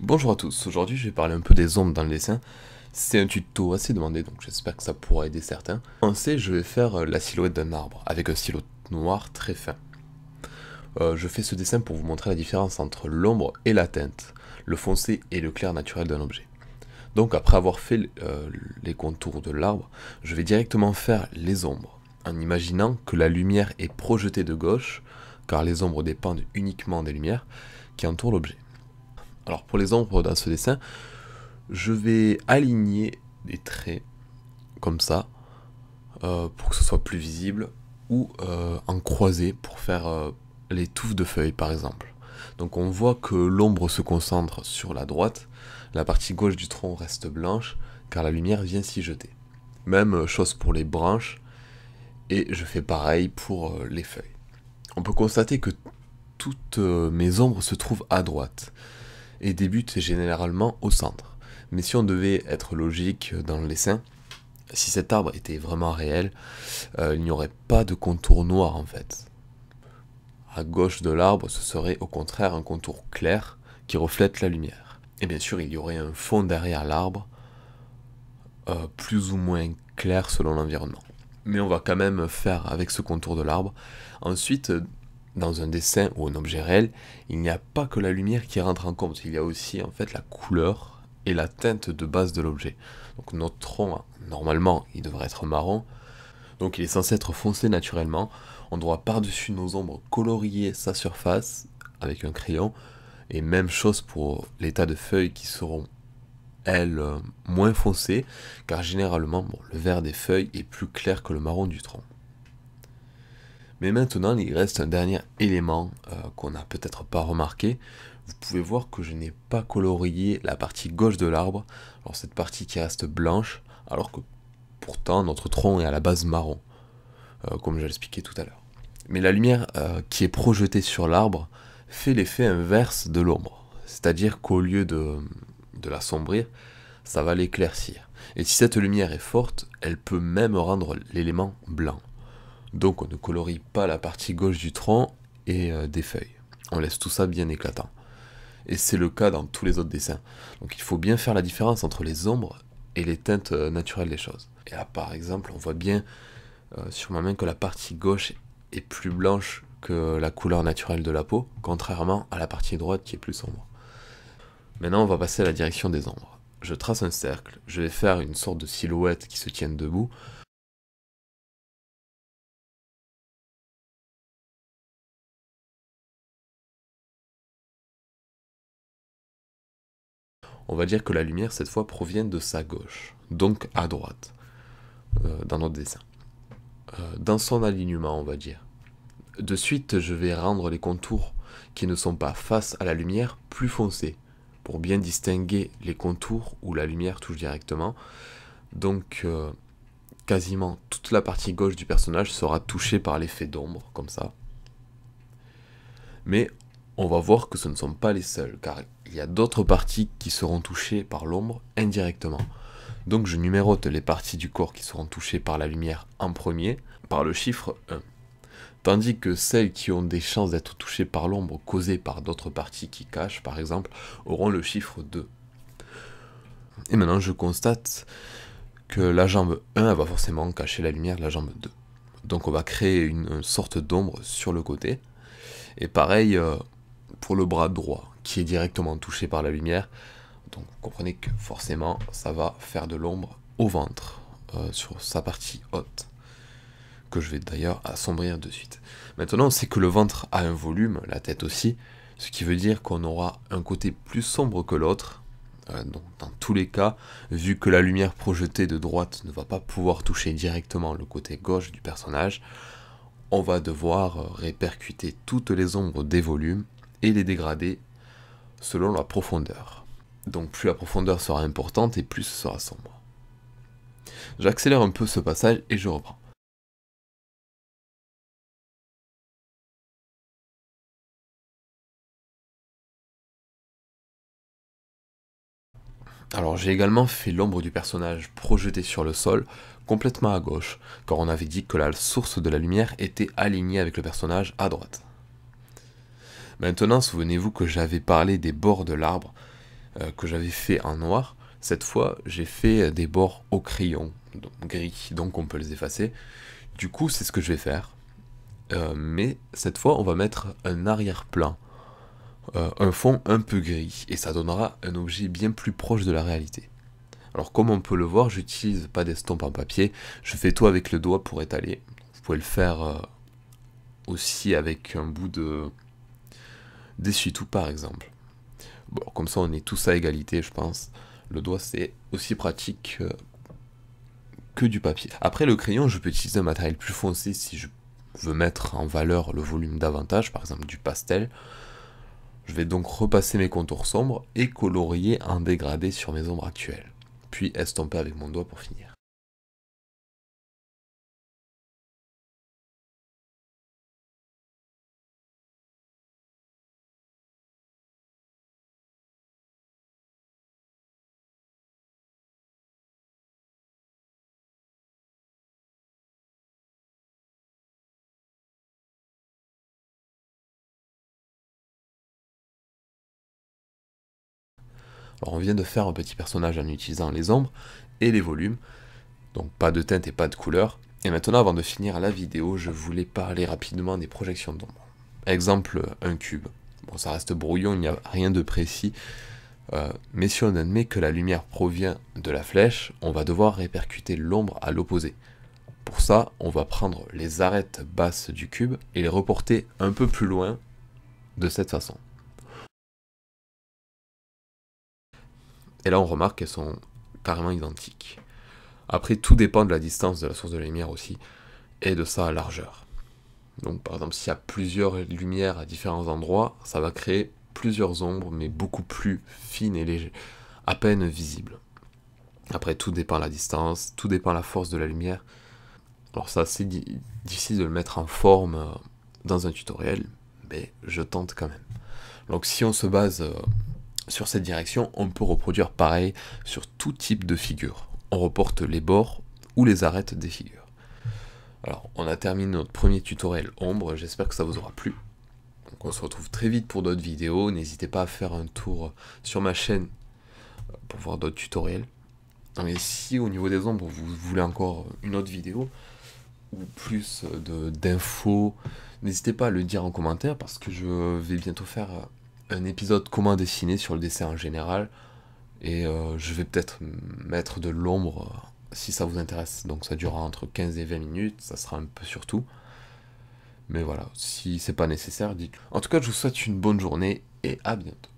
Bonjour à tous, aujourd'hui je vais parler un peu des ombres dans le dessin. C'est un tuto assez demandé donc j'espère que ça pourra aider certains. En je vais faire euh, la silhouette d'un arbre avec un stylo noir très fin. Euh, je fais ce dessin pour vous montrer la différence entre l'ombre et la teinte, le foncé et le clair naturel d'un objet. Donc après avoir fait euh, les contours de l'arbre, je vais directement faire les ombres, en imaginant que la lumière est projetée de gauche, car les ombres dépendent uniquement des lumières qui entourent l'objet. Alors pour les ombres dans ce dessin, je vais aligner des traits comme ça euh, pour que ce soit plus visible ou euh, en croisé pour faire euh, les touffes de feuilles par exemple. Donc on voit que l'ombre se concentre sur la droite, la partie gauche du tronc reste blanche car la lumière vient s'y jeter. Même chose pour les branches et je fais pareil pour les feuilles. On peut constater que toutes mes ombres se trouvent à droite et débute généralement au centre. Mais si on devait être logique dans le dessin, si cet arbre était vraiment réel, euh, il n'y aurait pas de contour noir en fait. À gauche de l'arbre, ce serait au contraire un contour clair qui reflète la lumière. Et bien sûr, il y aurait un fond derrière l'arbre, euh, plus ou moins clair selon l'environnement. Mais on va quand même faire avec ce contour de l'arbre. Ensuite, dans un dessin ou un objet réel, il n'y a pas que la lumière qui rentre en compte, il y a aussi en fait la couleur et la teinte de base de l'objet. Donc notre tronc, normalement, il devrait être marron, donc il est censé être foncé naturellement. On doit par-dessus nos ombres colorier sa surface avec un crayon, et même chose pour les de feuilles qui seront elles moins foncées, car généralement bon, le vert des feuilles est plus clair que le marron du tronc. Mais maintenant, il reste un dernier élément euh, qu'on n'a peut-être pas remarqué. Vous pouvez voir que je n'ai pas colorié la partie gauche de l'arbre, alors cette partie qui reste blanche, alors que pourtant notre tronc est à la base marron, euh, comme je l'expliquais tout à l'heure. Mais la lumière euh, qui est projetée sur l'arbre fait l'effet inverse de l'ombre, c'est-à-dire qu'au lieu de, de l'assombrir, ça va l'éclaircir. Et si cette lumière est forte, elle peut même rendre l'élément blanc. Donc on ne colorie pas la partie gauche du tronc et euh, des feuilles. On laisse tout ça bien éclatant. Et c'est le cas dans tous les autres dessins. Donc il faut bien faire la différence entre les ombres et les teintes euh, naturelles des choses. Et là par exemple, on voit bien euh, sur ma main que la partie gauche est plus blanche que la couleur naturelle de la peau, contrairement à la partie droite qui est plus sombre. Maintenant on va passer à la direction des ombres. Je trace un cercle, je vais faire une sorte de silhouette qui se tienne debout, on va dire que la lumière cette fois provient de sa gauche, donc à droite, euh, dans notre dessin. Euh, dans son alignement, on va dire. De suite, je vais rendre les contours qui ne sont pas face à la lumière plus foncés, pour bien distinguer les contours où la lumière touche directement. Donc, euh, quasiment toute la partie gauche du personnage sera touchée par l'effet d'ombre, comme ça. Mais on va voir que ce ne sont pas les seuls, car il y a d'autres parties qui seront touchées par l'ombre indirectement. Donc je numérote les parties du corps qui seront touchées par la lumière en premier, par le chiffre 1. Tandis que celles qui ont des chances d'être touchées par l'ombre causées par d'autres parties qui cachent, par exemple, auront le chiffre 2. Et maintenant, je constate que la jambe 1 va forcément cacher la lumière de la jambe 2. Donc on va créer une sorte d'ombre sur le côté. Et pareil, euh, pour le bras droit qui est directement touché par la lumière. Donc vous comprenez que forcément ça va faire de l'ombre au ventre euh, sur sa partie haute que je vais d'ailleurs assombrir de suite. Maintenant on sait que le ventre a un volume, la tête aussi, ce qui veut dire qu'on aura un côté plus sombre que l'autre. Euh, dans tous les cas, vu que la lumière projetée de droite ne va pas pouvoir toucher directement le côté gauche du personnage, on va devoir euh, répercuter toutes les ombres des volumes et les dégrader selon la profondeur. Donc plus la profondeur sera importante et plus ce sera sombre. J'accélère un peu ce passage et je reprends. Alors j'ai également fait l'ombre du personnage projetée sur le sol, complètement à gauche, car on avait dit que la source de la lumière était alignée avec le personnage à droite. Maintenant, souvenez-vous que j'avais parlé des bords de l'arbre euh, que j'avais fait en noir. Cette fois, j'ai fait euh, des bords au crayon, donc gris, donc on peut les effacer. Du coup, c'est ce que je vais faire. Euh, mais cette fois, on va mettre un arrière-plan, un fond un peu gris, et ça donnera un objet bien plus proche de la réalité. Alors comme on peut le voir, j'utilise pas d'estompe en papier, je fais tout avec le doigt pour étaler. Vous pouvez le faire aussi avec un bout de, dessus tout par exemple. Bon, comme ça, on est tous à égalité, je pense. Le doigt, c'est aussi pratique euh, que du papier. Après, le crayon, je peux utiliser un matériel plus foncé si je veux mettre en valeur le volume davantage, par exemple du pastel. Je vais donc repasser mes contours sombres et colorier en dégradé sur mes ombres actuelles, puis estomper avec mon doigt pour finir. on vient de faire un petit personnage en utilisant les ombres et les volumes, donc pas de teinte et pas de couleur. Et maintenant avant de finir la vidéo, je voulais parler rapidement des projections d'ombre. Exemple, un cube. Bon ça reste brouillon, il n'y a rien de précis, euh, mais si on admet que la lumière provient de la flèche, on va devoir répercuter l'ombre à l'opposé. Pour ça, on va prendre les arêtes basses du cube et les reporter un peu plus loin de cette façon. Et là, on remarque qu'elles sont carrément identiques. Après, tout dépend de la distance de la source de la lumière aussi, et de sa largeur. Donc par exemple, s'il y a plusieurs lumières à différents endroits, ça va créer plusieurs ombres, mais beaucoup plus fines et légères, à peine visibles. Après, tout dépend de la distance, tout dépend de la force de la lumière. Alors ça, c'est difficile de le mettre en forme euh, dans un tutoriel, mais je tente quand même. Donc si on se base euh, sur cette direction, on peut reproduire pareil sur tout type de figure. On reporte les bords ou les arêtes des figures. Alors, on a terminé notre premier tutoriel ombre, j'espère que ça vous aura plu. Donc, on se retrouve très vite pour d'autres vidéos, n'hésitez pas à faire un tour sur ma chaîne pour voir d'autres tutoriels. Mais si au niveau des ombres, vous voulez encore une autre vidéo, ou plus d'infos, n'hésitez pas à le dire en commentaire parce que je vais bientôt faire un épisode comment dessiner sur le dessin en général. Et euh, je vais peut-être mettre de l'ombre euh, si ça vous intéresse. Donc ça durera entre 15 et 20 minutes, ça sera un peu sur tout. Mais voilà, si c'est pas nécessaire, dites En tout cas, je vous souhaite une bonne journée et à bientôt.